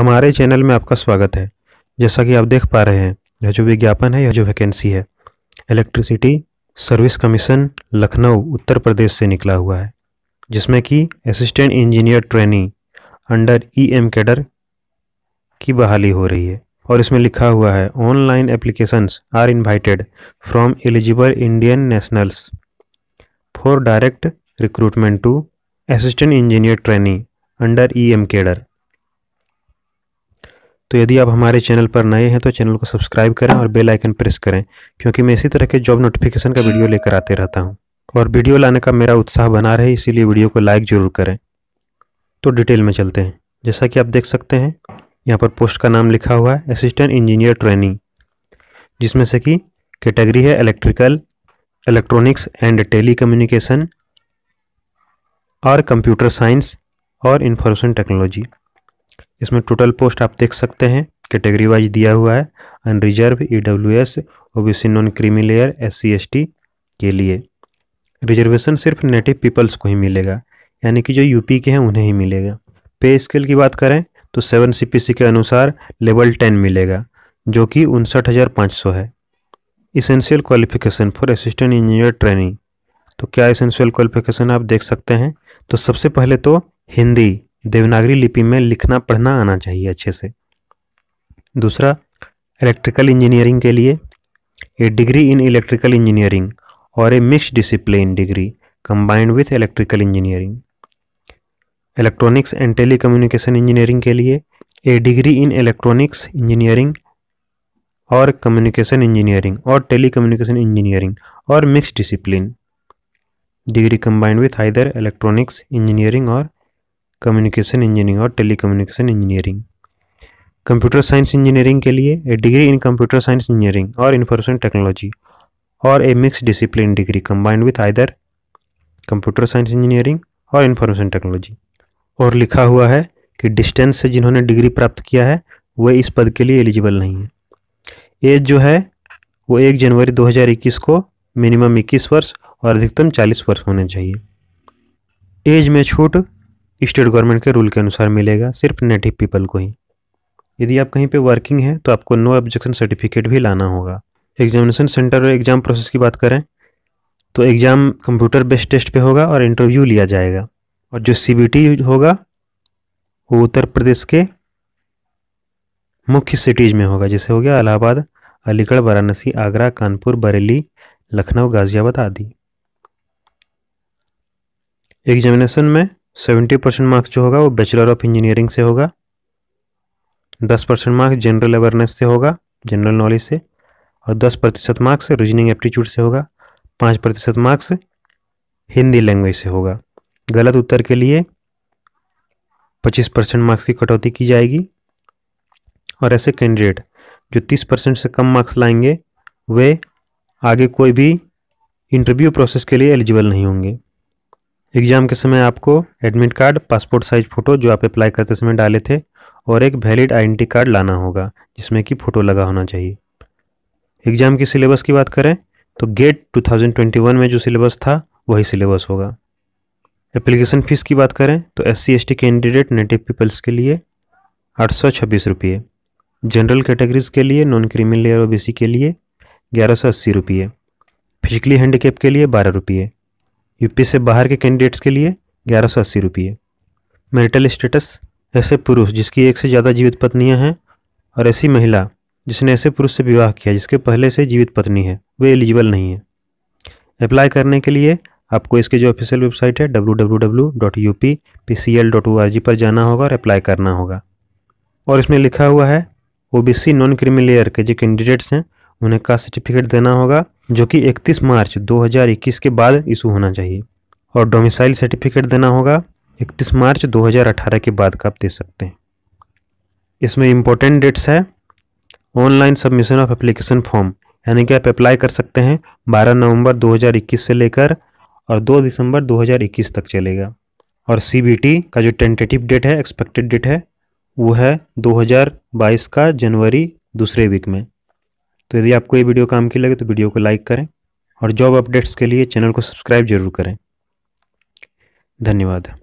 हमारे चैनल में आपका स्वागत है जैसा कि आप देख पा रहे हैं यह जो विज्ञापन है यह जो वैकेंसी है electricity service commission Lucknow Uttar Pradesh से निकला हुआ है जिसमें कि assistant engineer trainee under E e M cadre की बहाली हो रही है और इसमें लिखा हुआ है online applications are invited from eligible Indian nationals for direct recruitment to assistant engineer trainee under E e M cadre तो यदि आप हमारे चैनल पर नए हैं तो चैनल को सब्सक्राइब करें और बेल आइकन प्रेस करें क्योंकि मैं इसी तरह के जॉब नोटिफिकेशन का वीडियो लेकर आते रहता हूँ और वीडियो लाने का मेरा उत्साह बना रहे इसीलिए वीडियो को लाइक ज़रूर करें तो डिटेल में चलते हैं जैसा कि आप देख सकते हैं यहाँ पर पोस्ट का नाम लिखा हुआ है असिस्टेंट इंजीनियर ट्रेनिंग जिसमें से कि कैटेगरी है इलेक्ट्रिकल इलेक्ट्रॉनिक्स एंड टेली और कंप्यूटर साइंस और इंफॉर्मेशन टेक्नोलॉजी इसमें टोटल पोस्ट आप देख सकते हैं कैटेगरी वाइज दिया हुआ है unreserved E W S O B C non creamy layer S C S T के लिए रिजर्वेशन सिर्फ नेटिव पीपल्स को ही मिलेगा यानी कि जो यूपी के हैं उन्हें ही मिलेगा पे स्केल की बात करें तो सेवन सी पी सी के अनुसार लेवल टेन मिलेगा जो कि उनसठ हज़ार पाँच सौ है essential qualification for assistant engineer training तो क्या इसेंशियल क्वालिफिकेशन आप देख सकते हैं तो सबसे पहले तो हिंदी देवनागरी लिपि में लिखना पढ़ना आना चाहिए अच्छे से दूसरा इलेक्ट्रिकल इंजीनियरिंग के लिए a degree in electrical engineering और a mix discipline degree combined with electrical engineering electronics and communication engineering के लिए a degree in electronics engineering और कम्युनिकेशन इंजीनियरिंग और कम्युनिकेशन इंजीनियरिंग और mix discipline degree combined with either electronics engineering और communication engineering और telecommunication engineering computer science engineering के लिए a degree in computer science engineering और information technology और a mix discipline degree combined with either computer science engineering और information technology और लिखा हुआ है कि डिस्टेंस से जिन्होंने डिग्री प्राप्त किया है वह इस पद के लिए एलिजिबल नहीं है एज जो है वो एक जनवरी 2021 को मिनिमम इक्कीस वर्ष और अधिकतम चालीस वर्ष होने चाहिए एज में छूट स्टेट गवर्नमेंट के रूल के अनुसार मिलेगा सिर्फ नेटिव पीपल को ही यदि आप कहीं पे वर्किंग हैं तो आपको नो ऑब्जेक्शन सर्टिफिकेट भी लाना होगा एग्जामिनेशन सेंटर और एग्ज़ाम प्रोसेस की बात करें तो एग्ज़ाम कंप्यूटर बेस्ड टेस्ट पे होगा और इंटरव्यू लिया जाएगा और जो सी होगा वो उत्तर प्रदेश के मुख्य सिटीज़ में होगा जैसे हो गया इलाहाबाद अलीगढ़ वाराणसी आगरा कानपुर बरेली लखनऊ गाज़ियाबाद आदि एग्जामिनेशन में सेवेंटी परसेंट मार्क्स जो होगा वो बैचलर ऑफ इंजीनियरिंग से होगा दस परसेंट मार्क्स जनरल अवेयरनेस से होगा जनरल नॉलेज से और दस प्रतिशत मार्क्स रीजनिंग एप्टीट्यूड से होगा पाँच प्रतिशत मार्क्स हिंदी लैंग्वेज से होगा गलत उत्तर के लिए पच्चीस परसेंट मार्क्स की कटौती की जाएगी और ऐसे कैंडिडेट जो तीस परसेंट से कम मार्क्स लाएंगे वे आगे कोई भी इंटरव्यू प्रोसेस के लिए एलिजिबल नहीं होंगे एग्ज़ाम के समय आपको admit card passport size photo जो आप अप्लाई करते समय डाले थे और एक वैलिड आइडेंटी कार्ड लाना होगा जिसमें कि फ़ोटो लगा होना चाहिए एग्ज़ाम की सिलेबस की बात करें तो गेट 2021 में जो सिलेबस था वही सिलेबस होगा एप्लीकेशन फ़ीस की बात करें तो S C candidate native peoples के लिए आठ सौ छब्बीस रुपये जनरल कैटेगरीज के लिए नॉन क्रिमिनल लेयर ओ के लिए ग्यारह सौ अस्सी रुपये फिजिकली हैंडीकेप के लिए बारह रुपये यूपी से बाहर के कैंडिडेट्स के लिए ग्यारह सौ अस्सी रुपये मैरिटल स्टेटस ऐसे पुरुष जिसकी एक से ज़्यादा जीवित पत्नियां हैं और ऐसी महिला जिसने ऐसे पुरुष से विवाह किया जिसके पहले से जीवित पत्नी है वे एलिजिबल नहीं है अप्लाई करने के लिए आपको इसके जो ऑफिशियल वेबसाइट है डब्ल्यू पर जाना होगा और अप्लाई करना होगा और इसमें लिखा हुआ है ओबीसी नॉन क्रिमिलेयर के जो कैंडिडेट्स हैं उन्हें कास्ट सर्टिफिकेट देना होगा जो कि 31 मार्च 2021 के बाद इशू होना चाहिए और डोमिसाइल सर्टिफिकेट देना होगा 31 मार्च 2018 के बाद का आप दे सकते हैं इसमें इम्पोर्टेंट डेट्स है online submission of application form यानी कि आप अप्लाई कर सकते हैं 12 नवंबर 2021 से लेकर और 2 दिसंबर 2021 तक चलेगा और सी का जो टेंटेटिव डेट है एक्सपेक्टेड डेट है वो है 2022 का जनवरी दूसरे वीक में तो यदि आपको ये वीडियो काम की लगे तो वीडियो को लाइक करें और जॉब अपडेट्स के लिए चैनल को सब्सक्राइब जरूर करें धन्यवाद